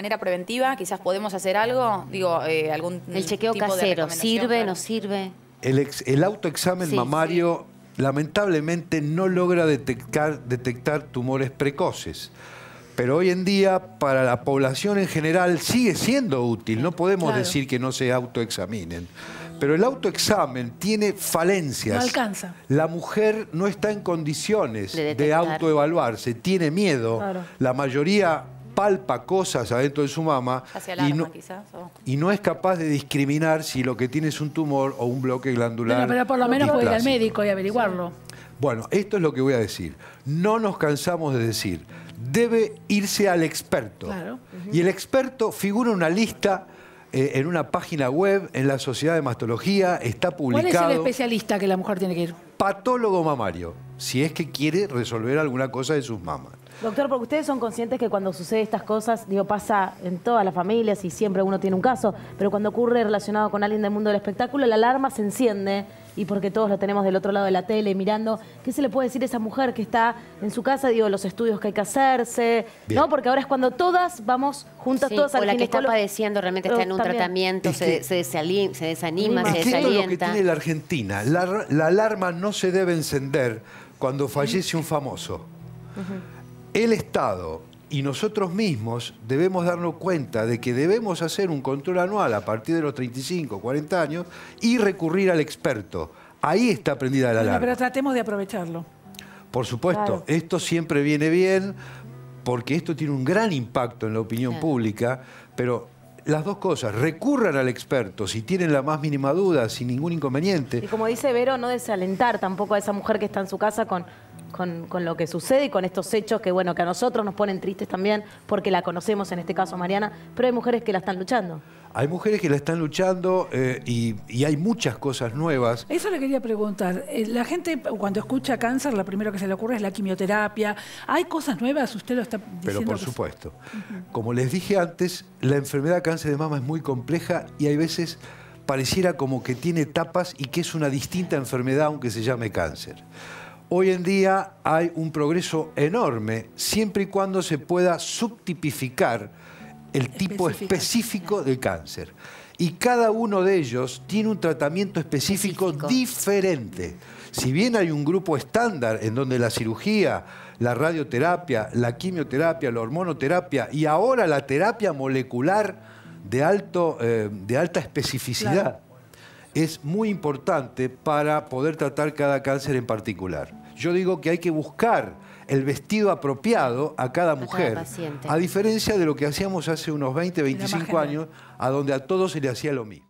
manera preventiva? Quizás podemos hacer algo, digo, eh, algún... El chequeo casero, ¿sirve, no sirve? El, autoexamen mamario lamentablemente no logra detectar, detectar tumores precoces pero hoy en día para la población en general sigue siendo útil, no podemos decir que no se autoexaminen. Pero el autoexamen tiene falencias. No alcanza. La mujer no está en condiciones de, autoevaluarse, tiene miedo. La mayoría palpa cosas adentro de su mama y, no, es capaz de discriminar si lo que tiene es un tumor o un bloque glandular. pero por lo menos puede ir al médico y averiguarlo. Bueno, esto es lo que voy a decir. No nos cansamos de decir, debe irse al experto. Y el experto figura una lista eh, en una página web, en la Sociedad de Mastología, está publicado. ¿Cuál es el especialista que la mujer tiene que ir? Patólogo mamario, si es que quiere resolver alguna cosa de sus mamás. Doctor, porque ustedes son conscientes que cuando sucede estas cosas, digo, pasa en todas las familias y siempre uno tiene un caso, pero cuando ocurre relacionado con alguien del mundo del espectáculo, la alarma se enciende y porque todos lo tenemos del otro lado de la tele mirando, ¿qué se le puede decir a esa mujer que está en su casa, digo, los estudios que hay que hacerse? ¿No? Porque ahora es cuando todas vamos juntas sí, todas al la que está padeciendo realmente está en un tratamiento, se, desanima, se desalienta. es lo que tiene la Argentina. La, alarma no se debe encender cuando fallece un famoso el Estado y nosotros mismos debemos darnos cuenta de que debemos hacer un control anual a partir de los 35, 40 años y recurrir al experto. Ahí está aprendida la alarma. pero tratemos de aprovecharlo. Por supuesto, esto siempre viene bien porque esto tiene un gran impacto en la opinión pública, pero las dos cosas, recurran al experto si tienen la más mínima duda, sin ningún inconveniente. Y como dice Vero, no desalentar tampoco a esa mujer que está en su casa con con, lo que sucede y con estos hechos que, bueno, que a nosotros nos ponen tristes también, porque la conocemos en este caso Mariana, pero hay mujeres que la están luchando. Hay mujeres que la están luchando eh, y, hay muchas cosas nuevas. Eso le quería preguntar. Eh, la gente cuando escucha cáncer, lo primero que se le ocurre es la quimioterapia. ¿Hay cosas nuevas? Usted lo está diciendo. Pero por supuesto. Como les dije antes, la enfermedad cáncer de mama es muy compleja y hay veces pareciera como que tiene etapas y que es una distinta enfermedad aunque se llame cáncer. Hoy en día hay un progreso enorme, siempre y cuando se pueda subtipificar el tipo específico del cáncer. Y cada uno de ellos tiene un tratamiento específico, diferente. Si bien hay un grupo estándar en donde la cirugía, la radioterapia, la quimioterapia, la hormonoterapia y ahora la terapia molecular de, alto, eh, de alta especificidad es muy importante para poder tratar cada cáncer en particular. Yo digo que hay que buscar el vestido apropiado a cada mujer. A, diferencia de lo que hacíamos hace unos 20, 25 años, a donde a todos se le hacía lo mismo.